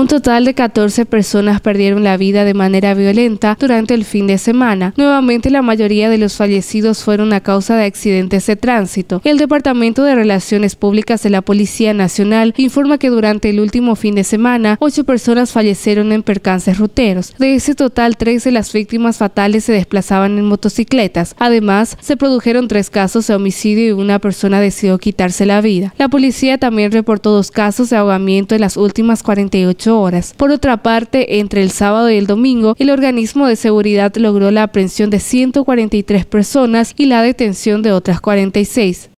Un total de 14 personas perdieron la vida de manera violenta durante el fin de semana. Nuevamente la mayoría de los fallecidos fueron a causa de accidentes de tránsito. El Departamento de Relaciones Públicas de la Policía Nacional informa que durante el último fin de semana, 8 personas fallecieron en percances ruteros. De ese total, 3 de las víctimas fatales se desplazaban en motocicletas. Además, se produjeron 3 casos de homicidio y una persona decidió quitarse la vida. La policía también reportó dos casos de ahogamiento en las últimas 48 horas. Por otra parte, entre el sábado y el domingo, el organismo de seguridad logró la aprehensión de 143 personas y la detención de otras 46.